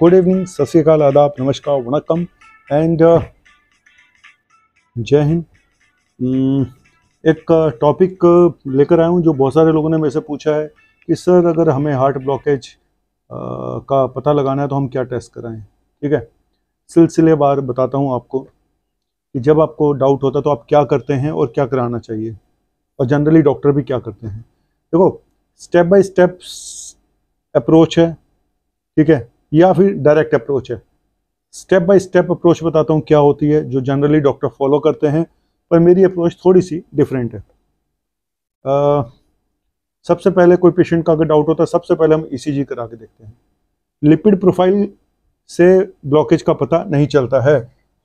good evening सत श्रीकाल आदाब नमस्कार वनकम एंड uh, जय हिंद एक टॉपिक uh, uh, लेकर आया हूँ जो बहुत सारे लोगों ने मेरे से पूछा है कि सर अगर हमें हार्ट ब्लॉकेज का पता लगाना है तो हम क्या टेस्ट कराएं ठीक है सिलसिले बार बताता हूँ आपको कि जब आपको डाउट होता है तो आप क्या करते हैं और क्या कराना चाहिए और जनरली डॉक्टर भी क्या करते हैं देखो स्टेप बाय स्टेप अप्रोच है ठीक है या फिर डायरेक्ट अप्रोच है स्टेप बाय स्टेप अप्रोच बताता हूँ क्या होती है जो जनरली डॉक्टर फॉलो करते हैं पर मेरी अप्रोच थोड़ी सी डिफरेंट है आ, सबसे पहले कोई पेशेंट का अगर डाउट होता है सबसे पहले हम ई e करा के देखते हैं लिपिड प्रोफाइल से ब्लॉकेज का पता नहीं चलता है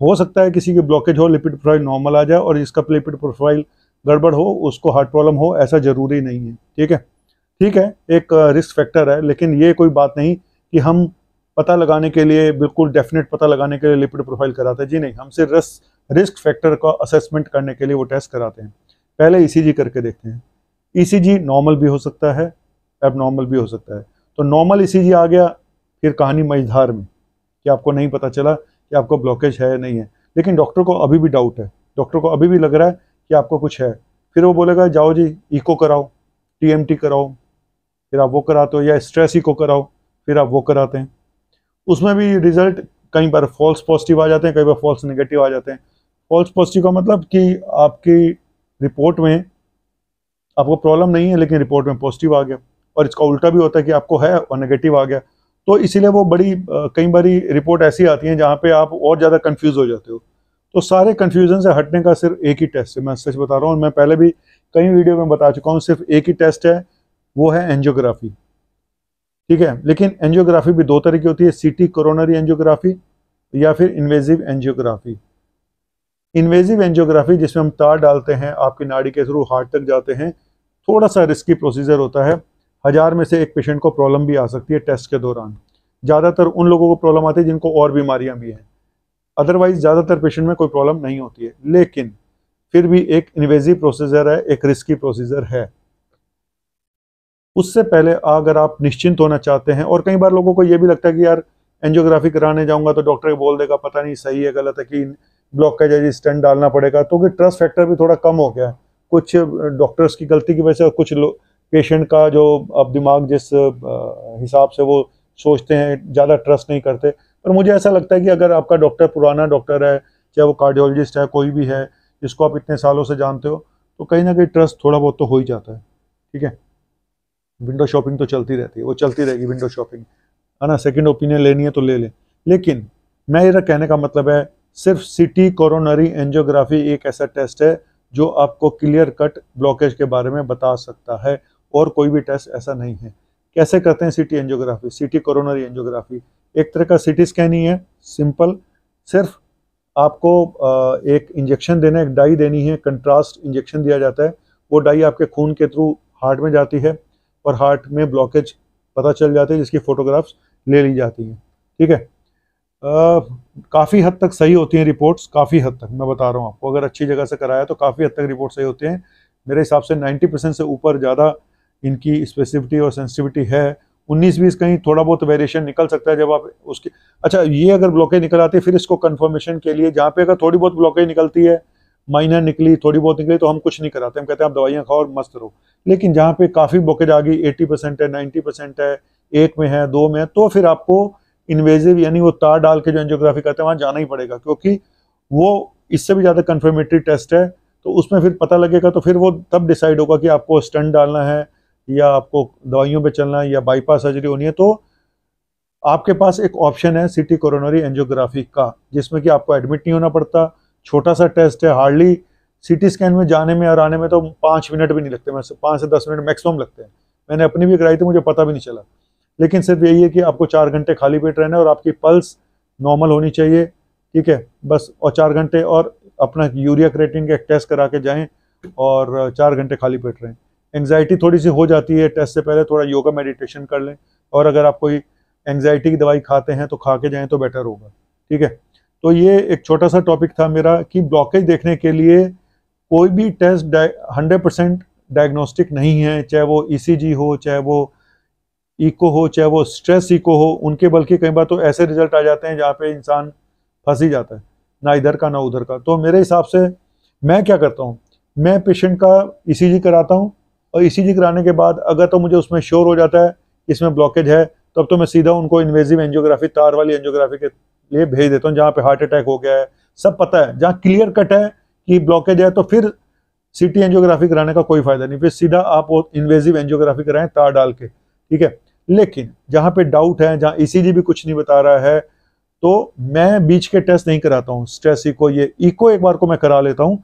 हो सकता है किसी की ब्लॉकेज हो लिपिड प्रोफाइल नॉर्मल आ जाए और जिसका लिपिड प्रोफाइल गड़बड़ हो उसको हार्ट प्रॉब्लम हो ऐसा ज़रूरी नहीं है ठीक है ठीक है एक रिस्क फैक्टर है लेकिन ये कोई बात नहीं कि हम पता लगाने के लिए बिल्कुल डेफिनेट पता लगाने के लिए लिपिड प्रोफाइल कराते हैं जी नहीं हमसे रस रिस्क फैक्टर का असेसमेंट करने के लिए वो टेस्ट कराते हैं पहले ई e करके देखते हैं ई e नॉर्मल भी हो सकता है एबनॉर्मल भी हो सकता है तो नॉर्मल ई e आ गया फिर कहानी मझधार में कि आपको नहीं पता चला कि आपको ब्लॉकेज है या नहीं है लेकिन डॉक्टर को अभी भी डाउट है डॉक्टर को अभी भी लग रहा है कि आपको कुछ है फिर वो बोलेगा जाओ जी इको कराओ टीएमटी कराओ फिर आप वो कराते हो या स्ट्रेस इको कराओ फिर आप वो कराते हैं उसमें भी रिजल्ट कई बार फॉल्स पॉजिटिव आ जाते हैं कई बार फॉल्स नेगेटिव आ जाते हैं फॉल्स पॉजिटिव का मतलब कि आपकी रिपोर्ट में आपको प्रॉब्लम नहीं है लेकिन रिपोर्ट में पॉजिटिव आ गया और इसका उल्टा भी होता है कि आपको है और नेगेटिव आ गया तो इसीलिए वो बड़ी कई बारी रिपोर्ट ऐसी आती है जहाँ पे आप और ज़्यादा कंफ्यूज हो जाते हो तो सारे कन्फ्यूजन से हटने का सिर्फ एक ही टेस्ट है मैं सच बता रहा हूँ मैं पहले भी कई वीडियो में बता चुका हूँ सिर्फ एक ही टेस्ट है वो है एनजियोग्राफी ठीक है लेकिन एंजियोग्राफी भी दो तरह की होती है सीटी कोरोनरी एंजियोग्राफी या फिर इन्वेजिव एंजियोग्राफी इन्वेजिव एंजियोग्राफी जिसमें हम तार डालते हैं आपकी नाड़ी के थ्रू हार्ट तक जाते हैं थोड़ा सा रिस्की प्रोसीजर होता है हज़ार में से एक पेशेंट को प्रॉब्लम भी आ सकती है टेस्ट के दौरान ज़्यादातर उन लोगों को प्रॉब्लम आती है जिनको और बीमारियाँ भी हैं अदरवाइज़ ज़्यादातर पेशेंट में कोई प्रॉब्लम नहीं होती है लेकिन फिर भी एक इन्वेजिव प्रोसीजर है एक रिस्की प्रोसीजर है उससे पहले अगर आप निश्चिंत होना चाहते हैं और कई बार लोगों को ये भी लगता है कि यार एंजियोग्राफी कराने जाऊंगा तो डॉक्टर बोल देगा पता नहीं सही है गलत है कि ब्लॉक का जैसे स्टेंट डालना पड़ेगा तो कि ट्रस्ट फैक्टर भी थोड़ा कम हो गया है कुछ डॉक्टर्स की गलती की वजह से कुछ पेशेंट का जो अब दिमाग जिस हिसाब से वो सोचते हैं ज़्यादा ट्रस्ट नहीं करते पर मुझे ऐसा लगता है कि अगर आपका डॉक्टर पुराना डॉक्टर है चाहे वो कार्डियोलॉजिस्ट है कोई भी है जिसको आप इतने सालों से जानते हो तो कहीं ना कहीं ट्रस्ट थोड़ा बहुत तो हो ही जाता है ठीक है विंडो शॉपिंग तो चलती रहती है वो चलती रहेगी विंडो शॉपिंग है ना सेकेंड ओपिनियन लेनी है तो ले लें लेकिन मेरा कहने का मतलब है सिर्फ सिटी कोरोनरी एंजियोग्राफी एक ऐसा टेस्ट है जो आपको क्लियर कट ब्लॉकेज के बारे में बता सकता है और कोई भी टेस्ट ऐसा नहीं है कैसे करते हैं CT angiography CT coronary angiography एक तरह का सिटी स्कैन ही है सिंपल सिर्फ आपको एक इंजेक्शन देना है एक डाई देनी है कंट्रास्ट इंजेक्शन दिया जाता है वो डाई आपके खून के थ्रू हार्ट में जाती है और हार्ट में ब्लॉकेज पता चल जाते हैं जिसकी फ़ोटोग्राफ्स ले ली जाती हैं ठीक है काफ़ी हद तक सही होती हैं रिपोर्ट्स काफ़ी हद तक मैं बता रहा हूँ आपको अगर अच्छी जगह से कराया तो काफ़ी हद तक रिपोर्ट सही होते हैं मेरे हिसाब से नाइन्टी परसेंट से ऊपर ज़्यादा इनकी स्पेसिफिटी और सेंसिटिविटी है उन्नीस बीस कहीं थोड़ा बहुत वेरिएशन निकल सकता है जब आप उसके अच्छा ये अगर ब्लॉकेज निकल आती है फिर इसको कन्फर्मेशन के लिए जहाँ पे अगर थोड़ी बहुत ब्लॉकेज निकलती है माइनर निकली थोड़ी बहुत निकली तो हम कुछ नहीं कराते हम कहते हैं आप दवाइयाँ खाओ और मस्त रहो लेकिन जहाँ पे काफ़ी बोकेज आ गई एट्टी परसेंट है नाइन्टी परसेंट है एक में है दो में है तो फिर आपको इन्वेजिव यानी वो तार डाल के जो एनजियोग्राफी करते हैं वहाँ जाना ही पड़ेगा क्योंकि वो इससे भी ज़्यादा कन्फर्मेटरी टेस्ट है तो उसमें फिर पता लगेगा तो फिर वो तब डिसाइड होगा कि आपको स्टंट डालना है या आपको दवाइयों पर चलना है या बाईपास सर्जरी होनी है तो आपके पास एक ऑप्शन है सिटी कोरोनरी एनजियोग्राफी का जिसमें कि आपको एडमिट नहीं होना पड़ता छोटा सा टेस्ट है हार्डली सिटी स्कैन में जाने में और आने में तो पाँच मिनट भी नहीं लगते मैं पाँच से दस मिनट मैक्सिमम लगते हैं मैंने अपनी भी कराई थी मुझे पता भी नहीं चला लेकिन सिर्फ यही है कि आपको चार घंटे खाली पेट रहना है और आपकी पल्स नॉर्मल होनी चाहिए ठीक है बस और चार घंटे और अपना यूरिया क्रेटिन का टेस्ट करा के जाएँ और चार घंटे खाली पेट रहें एंगजाइटी थोड़ी सी हो जाती है टेस्ट से पहले थोड़ा योगा मेडिटेशन कर लें और अगर आप कोई एंगजाइटी की दवाई खाते हैं तो खा के जाएँ तो बेटर होगा ठीक है तो ये एक छोटा सा टॉपिक था मेरा कि ब्लॉकेज देखने के लिए कोई भी टेस्ट हंड्रेड परसेंट डायग्नोस्टिक नहीं है चाहे वो ईसीजी e हो चाहे वो इको हो चाहे वो स्ट्रेस इको हो उनके बल्कि कई बार तो ऐसे रिजल्ट आ जाते हैं जहाँ पे इंसान फंस ही जाता है ना इधर का ना उधर का तो मेरे हिसाब से मैं क्या करता हूँ मैं पेशेंट का ई e कराता हूँ और ई e कराने के बाद अगर तो मुझे उसमें श्योर हो जाता है इसमें ब्लॉकेज है तब तो, मैं सीधा उनको इन्वेजिव एंजियोग्राफी तार वाली एंजियोग्राफी के लिए भेज देता हूँ जहाँ पे हार्ट अटैक हो गया है सब पता है जहाँ क्लियर कट है कि ब्लॉकेज है तो फिर सिटी एंजियोग्राफी कराने का कोई फायदा नहीं फिर सीधा आप इन्वेजिव एंजियोग्राफी कराएं तार डाल के ठीक है लेकिन जहाँ पे डाउट है जहाँ ई e भी कुछ नहीं बता रहा है तो मैं बीच के टेस्ट नहीं कराता हूँ स्ट्रेस इको ये इको एक बार को मैं करा लेता हूँ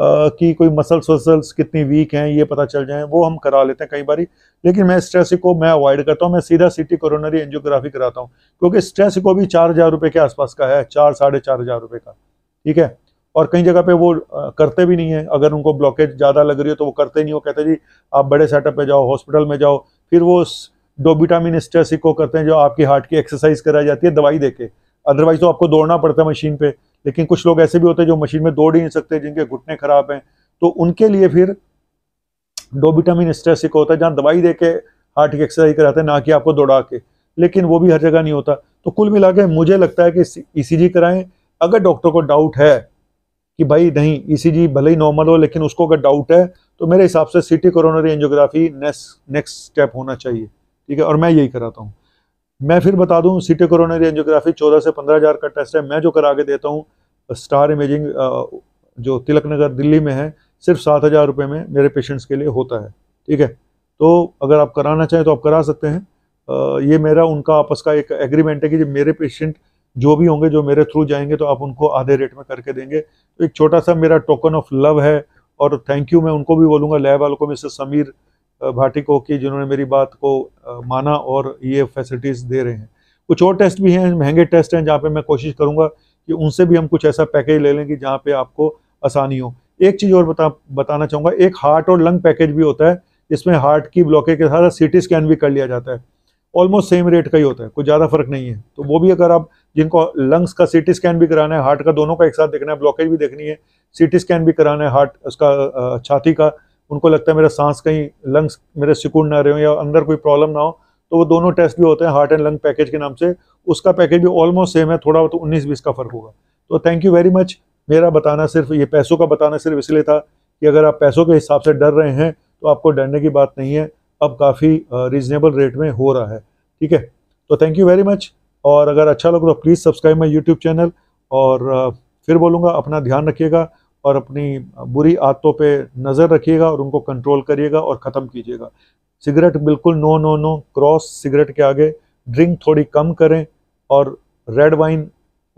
कि कोई मसल्स वसल्स कितनी वीक हैं ये पता चल जाए वो हम करा लेते हैं कई बार लेकिन मैं स्ट्रेस को मैं अवॉइड करता हूँ मैं सीधा सिटी कोरोनरी एंजियोग्राफी कराता हूँ क्योंकि स्ट्रेस को भी चार हज़ार रुपये के आसपास का है चार साढ़े चार हज़ार रुपये का ठीक है और कई जगह पे वो करते भी नहीं है अगर उनको ब्लॉकेज ज़्यादा लग रही हो तो वो करते नहीं हो कहते जी आप बड़े सेटअप पर जाओ हॉस्पिटल में जाओ फिर वो डोबिटामिन स्ट्रेस को करते हैं जो आपकी हार्ट की एक्सरसाइज कराई जाती है दवाई दे अदरवाइज तो आपको दौड़ना पड़ता है मशीन पर लेकिन कुछ लोग ऐसे भी होते हैं जो मशीन में दौड़ ही नहीं सकते जिनके घुटने खराब हैं तो उनके लिए फिर डोबिटामिन स्ट्रेस एक होता है जहाँ दवाई दे के हार्ट की एक्सरसाइज कराते हैं ना कि आपको दौड़ा के लेकिन वो भी हर जगह नहीं होता तो कुल मिला के मुझे लगता है कि ई कराएं अगर डॉक्टर को डाउट है कि भाई नहीं ई सी जी भले ही नॉर्मल हो लेकिन उसको अगर डाउट है तो मेरे हिसाब से CT coronary angiography next next step होना चाहिए ठीक है और मैं यही कराता हूँ मैं फिर बता दूँ सिटी कोरोनरी एंजियोग्राफी चौदह से पंद्रह हज़ार का टेस्ट है मैं जो करा के देता हूँ स्टार इमेजिंग जो तिलक नगर दिल्ली में है सिर्फ सात हज़ार रुपये में मेरे पेशेंट्स के लिए होता है ठीक है तो अगर आप कराना चाहें तो आप करा सकते हैं ये मेरा उनका आपस का एक एग्रीमेंट है कि जब मेरे पेशेंट जो भी होंगे जो मेरे थ्रू जाएंगे तो आप उनको आधे रेट में करके देंगे तो एक छोटा सा मेरा टोकन ऑफ लव है और थैंक यू मैं उनको भी बोलूँगा लैब वालों को मिस्टर समीर भाटी को कि जिन्होंने मेरी बात को माना और ये फैसिलिटीज़ दे रहे हैं कुछ और टेस्ट भी हैं महंगे टेस्ट हैं जहाँ पे मैं कोशिश करूँगा कि उनसे भी हम कुछ ऐसा पैकेज ले लें कि जहाँ पे आपको आसानी हो एक चीज़ और बता बताना चाहूँगा एक हार्ट और लंग पैकेज भी होता है इसमें हार्ट की ब्लॉकेज के साथ सी टी स्कैन भी कर लिया जाता है ऑलमोस्ट सेम रेट का ही होता है कोई ज़्यादा फर्क नहीं है तो वो भी अगर आप जिनको लंग्स का सी टी स्कैन भी कराना है हार्ट का दोनों का एक साथ देखना है ब्लॉकेज भी देखनी है सी टी स्कैन भी कराना है हार्ट उसका छाती का उनको लगता है मेरा सांस कहीं लंग्स मेरे सिकुड़ ना रहे हो या अंदर कोई प्रॉब्लम ना हो तो वो दोनों टेस्ट भी होते हैं हार्ट एंड लंग पैकेज के नाम से उसका पैकेज भी ऑलमोस्ट सेम है थोड़ा तो उन्नीस बीस का फ़र्क होगा तो थैंक यू वेरी मच मेरा बताना सिर्फ ये पैसों का बताना सिर्फ इसलिए था कि अगर आप पैसों के हिसाब से डर रहे हैं तो आपको डरने की बात नहीं है अब काफ़ी रीजनेबल रेट में हो रहा है ठीक है तो थैंक यू वेरी मच और अगर अच्छा लगे तो please subscribe my YouTube channel और फिर बोलूँगा अपना ध्यान रखिएगा और अपनी बुरी आदतों पे नज़र रखिएगा और उनको कंट्रोल करिएगा और ख़त्म कीजिएगा सिगरेट बिल्कुल no no no cross cigarette के आगे ड्रिंक थोड़ी कम करें और रेड वाइन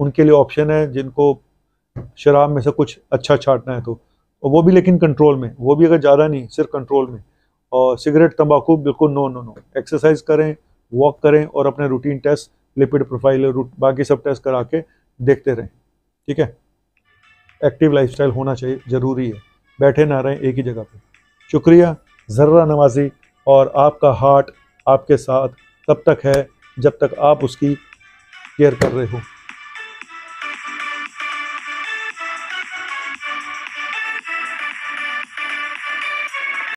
उनके लिए ऑप्शन है जिनको शराब में से कुछ अच्छा छाटना है तो वो भी लेकिन कंट्रोल में वो भी अगर ज़्यादा नहीं सिर्फ कंट्रोल में और सिगरेट तंबाकू बिल्कुल नो नो नो एक्सरसाइज करें वॉक करें और अपने रूटीन टेस्ट लिपिड प्रोफाइल बाकी सब टेस्ट करा के देखते रहें ठीक है एक्टिव लाइफस्टाइल होना चाहिए ज़रूरी है बैठे ना रहें एक ही जगह पे शुक्रिया जर्रा नवाजी और आपका हार्ट आपके साथ तब तक है जब तक आप उसकी केयर कर रहे हो